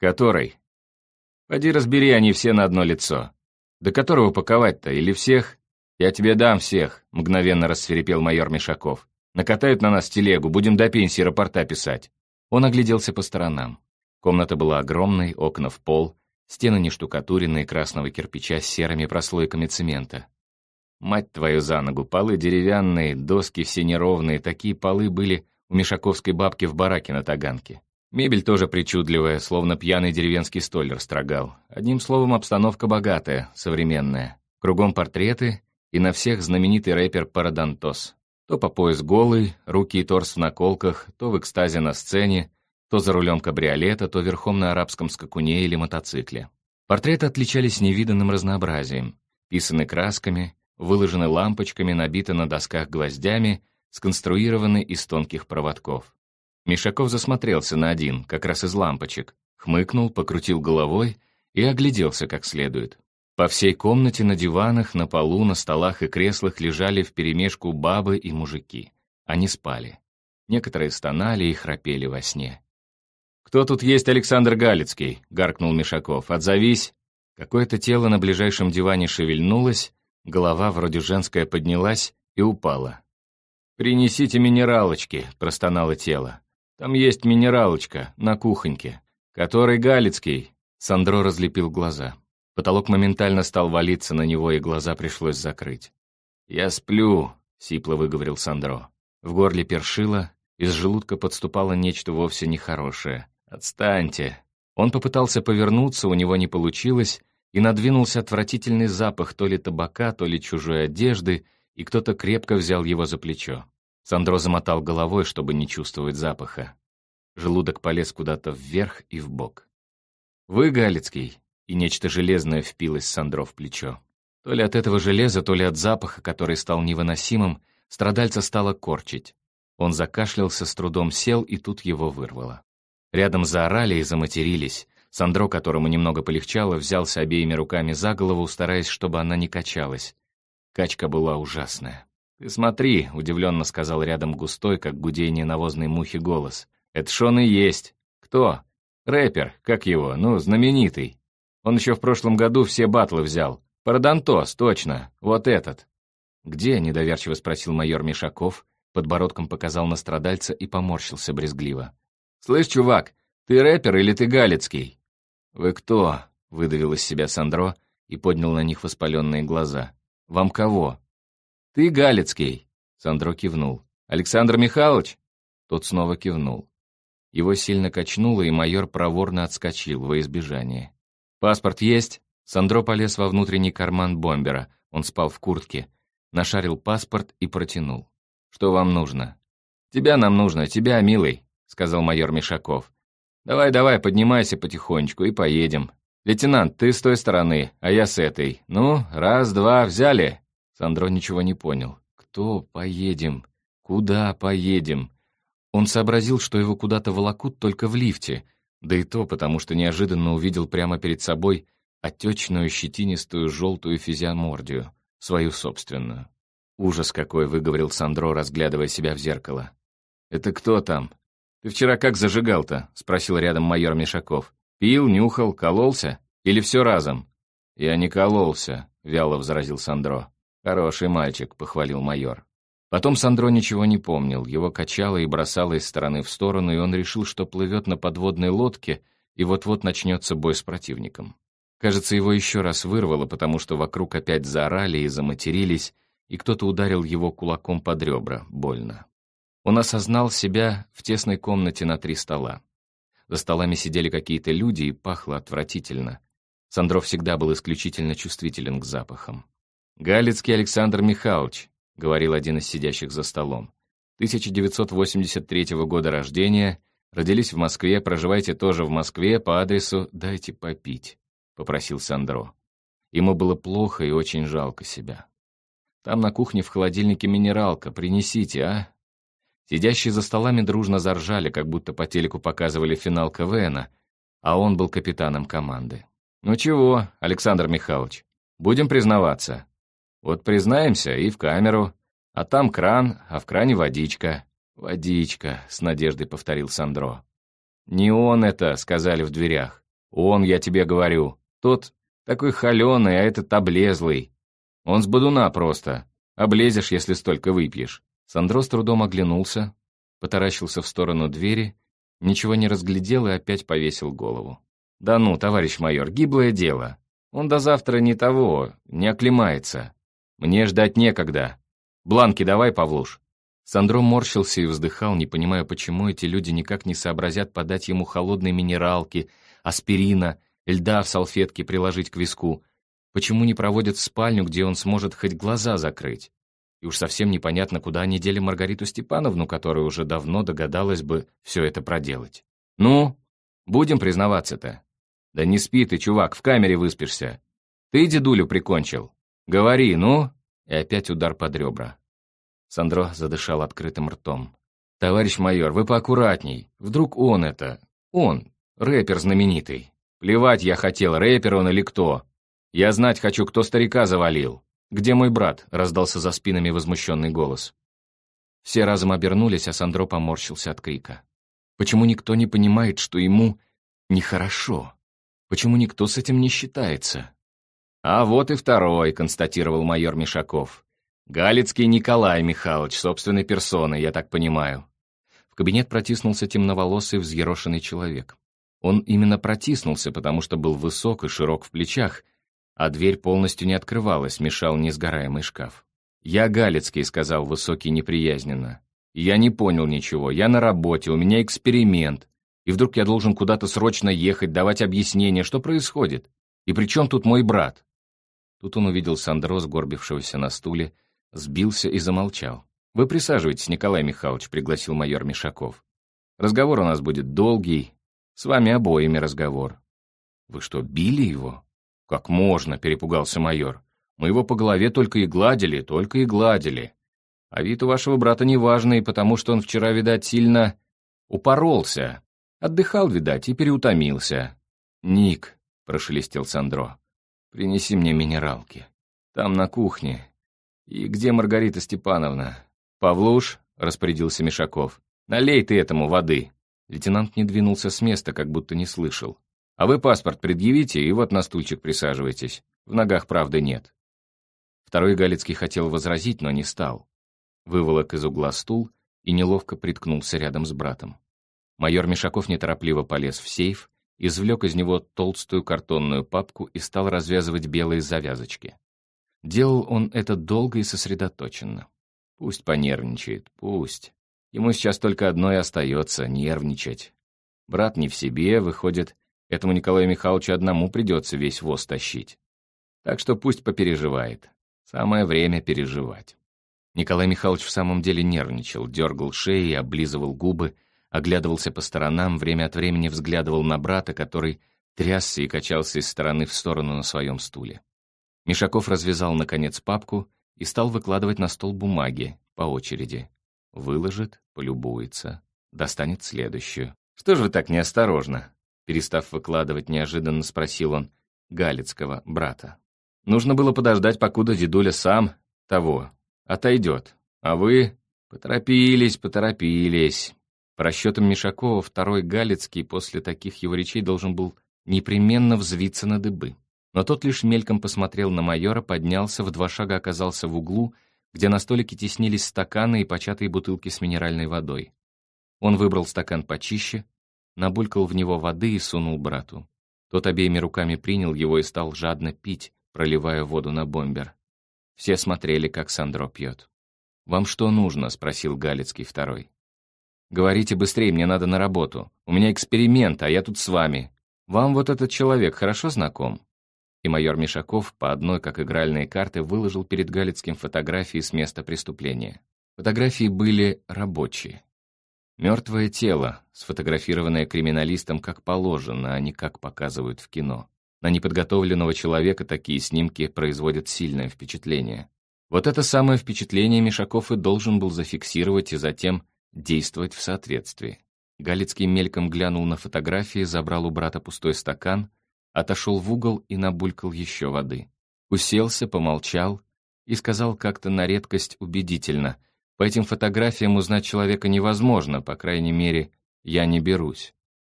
«Который?» «Поди разбери, они все на одно лицо. До которого паковать-то? Или всех?» «Я тебе дам всех», — мгновенно рассверепел майор Мишаков. «Накатают на нас телегу, будем до пенсии рапорта писать». Он огляделся по сторонам. Комната была огромной, окна в пол, стены не штукатуренные красного кирпича с серыми прослойками цемента. Мать твою за ногу, полы деревянные, доски все неровные, такие полы были у мишаковской бабки в бараке на Таганке. Мебель тоже причудливая, словно пьяный деревенский столер строгал. Одним словом, обстановка богатая, современная. Кругом портреты, и на всех знаменитый рэпер Парадонтос. То по пояс голый, руки и торс в наколках, то в экстазе на сцене, то за рулем кабриолета, то верхом на арабском скакуне или мотоцикле. Портреты отличались невиданным разнообразием. Писаны красками, выложены лампочками, набиты на досках гвоздями, сконструированы из тонких проводков. Мишаков засмотрелся на один, как раз из лампочек, хмыкнул, покрутил головой и огляделся как следует. По всей комнате на диванах, на полу, на столах и креслах лежали вперемешку бабы и мужики. Они спали. Некоторые стонали и храпели во сне. «Кто тут есть Александр Галицкий?» — гаркнул Мишаков. «Отзовись!» Какое-то тело на ближайшем диване шевельнулось, голова вроде женская поднялась и упала. «Принесите минералочки!» — простонало тело. Там есть минералочка на кухоньке, который Галицкий». Сандро разлепил глаза. Потолок моментально стал валиться на него, и глаза пришлось закрыть. «Я сплю», — сипло выговорил Сандро. В горле першило, из желудка подступало нечто вовсе нехорошее. «Отстаньте!» Он попытался повернуться, у него не получилось, и надвинулся отвратительный запах то ли табака, то ли чужой одежды, и кто-то крепко взял его за плечо. Сандро замотал головой, чтобы не чувствовать запаха. Желудок полез куда-то вверх и вбок. «Вы, Галицкий!» И нечто железное впилось Сандро в плечо. То ли от этого железа, то ли от запаха, который стал невыносимым, страдальца стало корчить. Он закашлялся, с трудом сел, и тут его вырвало. Рядом заорали и заматерились. Сандро, которому немного полегчало, взялся обеими руками за голову, стараясь, чтобы она не качалась. Качка была ужасная. «Ты смотри», — удивленно сказал рядом густой, как гудение навозной мухи, голос. «Это Шон и есть. Кто? Рэпер, как его, ну, знаменитый. Он еще в прошлом году все батлы взял. Парадонтос, точно, вот этот». «Где?» — недоверчиво спросил майор Мишаков. Подбородком показал на страдальца и поморщился брезгливо. «Слышь, чувак, ты рэпер или ты галицкий?» «Вы кто?» — выдавил из себя Сандро и поднял на них воспаленные глаза. «Вам кого?» «Ты Галицкий», — Сандро кивнул. «Александр Михайлович?» Тот снова кивнул. Его сильно качнуло, и майор проворно отскочил во избежание. «Паспорт есть?» Сандро полез во внутренний карман бомбера. Он спал в куртке. Нашарил паспорт и протянул. «Что вам нужно?» «Тебя нам нужно, тебя, милый», — сказал майор Мишаков. «Давай, давай, поднимайся потихонечку и поедем. Лейтенант, ты с той стороны, а я с этой. Ну, раз, два, взяли?» Сандро ничего не понял. «Кто поедем? Куда поедем?» Он сообразил, что его куда-то волокут только в лифте, да и то потому, что неожиданно увидел прямо перед собой отечную, щетинистую, желтую физиомордию, свою собственную. «Ужас какой!» — выговорил Сандро, разглядывая себя в зеркало. «Это кто там? Ты вчера как зажигал-то?» — спросил рядом майор Мишаков. «Пил, нюхал, кололся? Или все разом?» «Я не кололся», — вяло возразил Сандро. «Хороший мальчик», — похвалил майор. Потом Сандро ничего не помнил, его качало и бросало из стороны в сторону, и он решил, что плывет на подводной лодке, и вот-вот начнется бой с противником. Кажется, его еще раз вырвало, потому что вокруг опять заорали и заматерились, и кто-то ударил его кулаком под ребра, больно. Он осознал себя в тесной комнате на три стола. За столами сидели какие-то люди, и пахло отвратительно. Сандро всегда был исключительно чувствителен к запахам. «Галицкий Александр Михайлович», — говорил один из сидящих за столом, 1983 года рождения, родились в Москве, проживаете тоже в Москве по адресу «Дайте попить», — попросил Сандро. Ему было плохо и очень жалко себя. «Там на кухне в холодильнике минералка, принесите, а?» Сидящие за столами дружно заржали, как будто по телеку показывали финал КВНа, а он был капитаном команды. «Ну чего, Александр Михайлович, будем признаваться?» Вот признаемся и в камеру. А там кран, а в кране водичка. «Водичка», — с надеждой повторил Сандро. «Не он это», — сказали в дверях. «Он, я тебе говорю. Тот такой холеный, а этот облезлый. Он с бодуна просто. Облезешь, если столько выпьешь». Сандро с трудом оглянулся, потаращился в сторону двери, ничего не разглядел и опять повесил голову. «Да ну, товарищ майор, гиблое дело. Он до завтра не того, не оклемается. Мне ждать некогда. Бланки давай, Павлуш». Сандро морщился и вздыхал, не понимая, почему эти люди никак не сообразят подать ему холодной минералки, аспирина, льда в салфетке приложить к виску. Почему не проводят в спальню, где он сможет хоть глаза закрыть? И уж совсем непонятно, куда они дели Маргариту Степановну, которая уже давно догадалась бы все это проделать. «Ну, будем признаваться-то?» «Да не спи ты, чувак, в камере выспишься. Ты дедулю прикончил». «Говори, ну!» И опять удар под ребра. Сандро задышал открытым ртом. «Товарищ майор, вы поаккуратней. Вдруг он это... Он, рэпер знаменитый. Плевать я хотел, рэпер он или кто. Я знать хочу, кто старика завалил. Где мой брат?» — раздался за спинами возмущенный голос. Все разом обернулись, а Сандро поморщился от крика. «Почему никто не понимает, что ему нехорошо? Почему никто с этим не считается?» «А вот и второй», — констатировал майор Мишаков. «Галицкий Николай Михайлович, собственной персоной, я так понимаю». В кабинет протиснулся темноволосый взъерошенный человек. Он именно протиснулся, потому что был высок и широк в плечах, а дверь полностью не открывалась, мешал несгораемый шкаф. «Я Галицкий», — сказал высокий неприязненно. «Я не понял ничего. Я на работе, у меня эксперимент. И вдруг я должен куда-то срочно ехать, давать объяснение, что происходит. И при чем тут мой брат?» Тут он увидел Сандро, сгорбившегося на стуле, сбился и замолчал. «Вы присаживайтесь, Николай Михайлович», — пригласил майор Мишаков. «Разговор у нас будет долгий. С вами обоими разговор». «Вы что, били его?» «Как можно?» — перепугался майор. «Мы его по голове только и гладили, только и гладили. А вид у вашего брата неважный, потому что он вчера, видать, сильно упоролся. Отдыхал, видать, и переутомился». «Ник», — прошелестел Сандро, Принеси мне минералки. Там на кухне. И где Маргарита Степановна? Павлуш, распорядился Мишаков. Налей ты этому воды. Лейтенант не двинулся с места, как будто не слышал. А вы паспорт предъявите и вот на стульчик присаживайтесь. В ногах правды нет. Второй Галицкий хотел возразить, но не стал. Выволок из угла стул и неловко приткнулся рядом с братом. Майор Мишаков неторопливо полез в сейф, извлек из него толстую картонную папку и стал развязывать белые завязочки. Делал он это долго и сосредоточенно. Пусть понервничает, пусть. Ему сейчас только одно и остается — нервничать. Брат не в себе, выходит, этому Николаю Михайловичу одному придется весь воз тащить. Так что пусть попереживает. Самое время переживать. Николай Михайлович в самом деле нервничал, дергал шеи, облизывал губы — оглядывался по сторонам, время от времени взглядывал на брата, который трясся и качался из стороны в сторону на своем стуле. Мишаков развязал, наконец, папку и стал выкладывать на стол бумаги по очереди. Выложит, полюбуется, достанет следующую. «Что же вы так неосторожно?» Перестав выкладывать, неожиданно спросил он Галицкого, брата. «Нужно было подождать, покуда дедуля сам того отойдет. А вы поторопились, поторопились». По расчетам Мишакова, второй Галицкий после таких его речей должен был непременно взвиться на дыбы. Но тот лишь мельком посмотрел на майора, поднялся, в два шага оказался в углу, где на столике теснились стаканы и початые бутылки с минеральной водой. Он выбрал стакан почище, набулькал в него воды и сунул брату. Тот обеими руками принял его и стал жадно пить, проливая воду на бомбер. Все смотрели, как Сандро пьет. «Вам что нужно?» — спросил Галицкий второй. «Говорите быстрее, мне надо на работу. У меня эксперимент, а я тут с вами. Вам вот этот человек хорошо знаком?» И майор Мишаков по одной, как игральные карты, выложил перед Галицким фотографии с места преступления. Фотографии были рабочие. Мертвое тело, сфотографированное криминалистом как положено, а не как показывают в кино. На неподготовленного человека такие снимки производят сильное впечатление. Вот это самое впечатление Мишаков и должен был зафиксировать и затем действовать в соответствии. Галицкий мельком глянул на фотографии, забрал у брата пустой стакан, отошел в угол и набулькал еще воды. Уселся, помолчал и сказал как-то на редкость убедительно. По этим фотографиям узнать человека невозможно, по крайней мере, я не берусь.